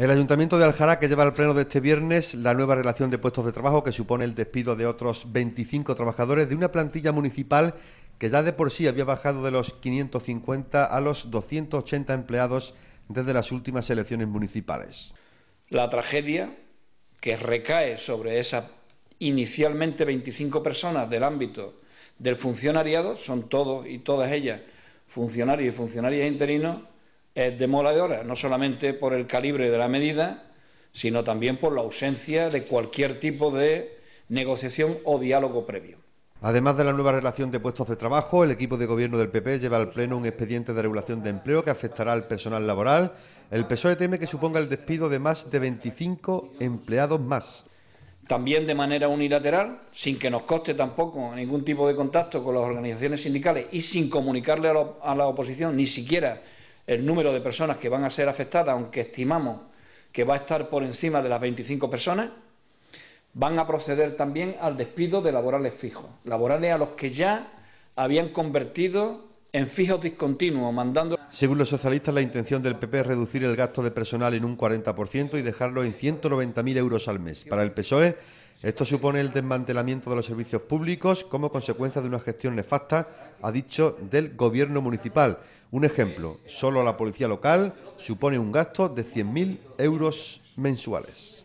El Ayuntamiento de Aljará, que lleva al pleno de este viernes la nueva relación de puestos de trabajo que supone el despido de otros 25 trabajadores de una plantilla municipal que ya de por sí había bajado de los 550 a los 280 empleados desde las últimas elecciones municipales. La tragedia que recae sobre esas inicialmente 25 personas del ámbito del funcionariado, son todos y todas ellas funcionarios y funcionarias interinos, es demoladora, no solamente por el calibre de la medida, sino también por la ausencia de cualquier tipo de negociación o diálogo previo. Además de la nueva relación de puestos de trabajo, el equipo de gobierno del PP lleva al Pleno un expediente de regulación de empleo que afectará al personal laboral. El PSOE teme que suponga el despido de más de 25 empleados más. También de manera unilateral, sin que nos coste tampoco ningún tipo de contacto con las organizaciones sindicales y sin comunicarle a la oposición ni siquiera el número de personas que van a ser afectadas, aunque estimamos que va a estar por encima de las 25 personas, van a proceder también al despido de laborales fijos, laborales a los que ya habían convertido en fijos discontinuos, mandando... Según los socialistas, la intención del PP es reducir el gasto de personal en un 40% y dejarlo en 190.000 euros al mes. Para el PSOE, esto supone el desmantelamiento de los servicios públicos como consecuencia de una gestión nefasta, ha dicho, del gobierno municipal. Un ejemplo, solo la policía local supone un gasto de 100.000 euros mensuales.